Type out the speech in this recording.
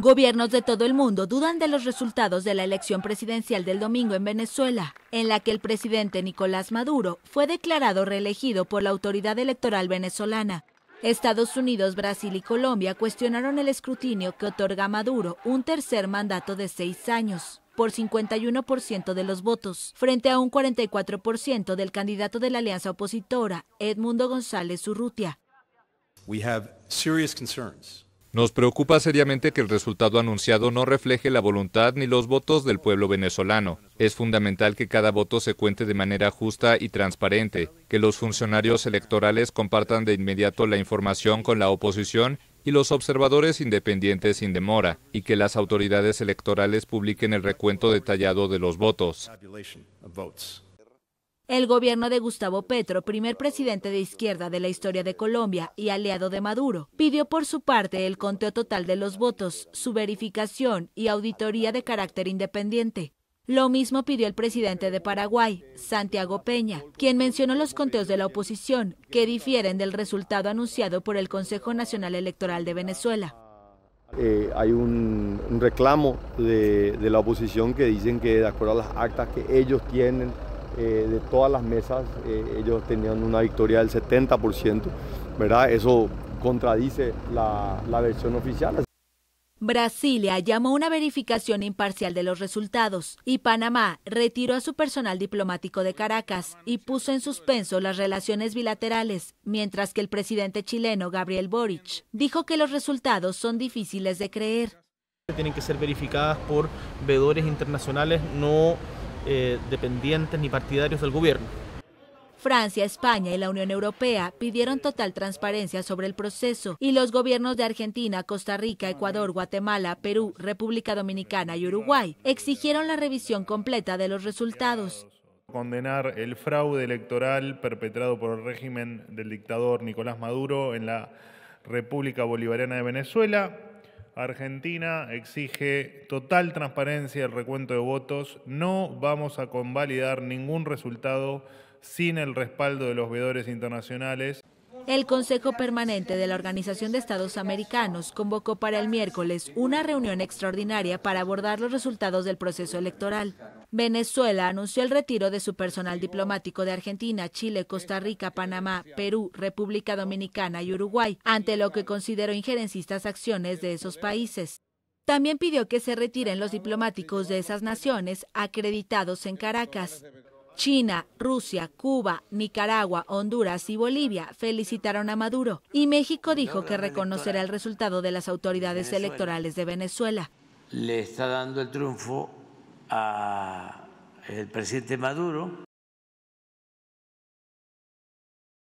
Gobiernos de todo el mundo dudan de los resultados de la elección presidencial del domingo en Venezuela, en la que el presidente Nicolás Maduro fue declarado reelegido por la autoridad electoral venezolana. Estados Unidos, Brasil y Colombia cuestionaron el escrutinio que otorga Maduro un tercer mandato de seis años por 51% de los votos, frente a un 44% del candidato de la alianza opositora, Edmundo González Urrutia. Nos preocupa seriamente que el resultado anunciado no refleje la voluntad ni los votos del pueblo venezolano. Es fundamental que cada voto se cuente de manera justa y transparente, que los funcionarios electorales compartan de inmediato la información con la oposición y los observadores independientes sin demora, y que las autoridades electorales publiquen el recuento detallado de los votos. El gobierno de Gustavo Petro, primer presidente de izquierda de la historia de Colombia y aliado de Maduro, pidió por su parte el conteo total de los votos, su verificación y auditoría de carácter independiente. Lo mismo pidió el presidente de Paraguay, Santiago Peña, quien mencionó los conteos de la oposición, que difieren del resultado anunciado por el Consejo Nacional Electoral de Venezuela. Eh, hay un, reclamo de la oposición que dicen que de acuerdo a las actas que ellos tienen, eh, de todas las mesas, eh, ellos tenían una victoria del 70%, ¿verdad? Eso contradice la, versión oficial. Brasilia llamó una verificación imparcial de los resultados y Panamá retiró a su personal diplomático de Caracas y puso en suspenso las relaciones bilaterales, mientras que el presidente chileno Gabriel Boric dijo que los resultados son difíciles de creer. Tienen que ser verificadas por veedores internacionales, no eh, dependientes ni partidarios del gobierno. Francia, España y la Unión Europea pidieron total transparencia sobre el proceso y los gobiernos de Argentina, Costa Rica, Ecuador, Guatemala, Perú, República Dominicana y Uruguay exigieron la revisión completa de los resultados. Condenar el fraude electoral perpetrado por el régimen del dictador Nicolás Maduro en la República Bolivariana de Venezuela, Argentina exige total transparencia el recuento de votos. No vamos a convalidar ningún resultado sin el respaldo de los veedores internacionales. El Consejo Permanente de la Organización de Estados Americanos convocó para el miércoles una reunión extraordinaria para abordar los resultados del proceso electoral. Venezuela anunció el retiro de su personal diplomático de Argentina, Chile, Costa Rica, Panamá, Perú, República Dominicana y Uruguay, ante lo que consideró injerencistas acciones de esos países. También pidió que se retiren los diplomáticos de esas naciones acreditados en Caracas. China, Rusia, Cuba, Nicaragua, Honduras y Bolivia felicitaron a Maduro y México dijo que reconocerá el resultado de las autoridades electorales de Venezuela. Le está dando el triunfo a el presidente Maduro